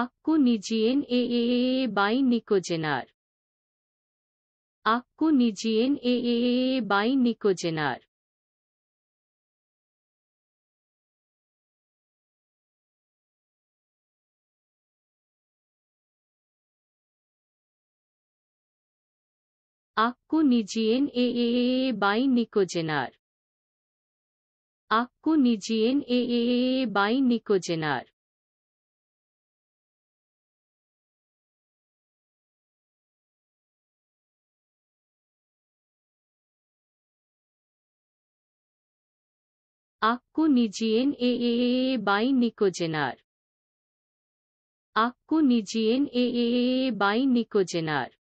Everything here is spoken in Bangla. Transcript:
আক্কু নিজিয়েন এ এ এ বাই নিকোজেনার আক্কু নিজিয়েন এ এ এ বাই নিকোজেনার আক্কু নিজিয়েন এ এ এ বাই নিকোজেনার আক্কু নিজিয়েন এ এ এ বাই নিকোজেনার आपको निजिएन ए ए बाई निकोजेनार आपको निजिएन ए ए ए बाई निकोजेनार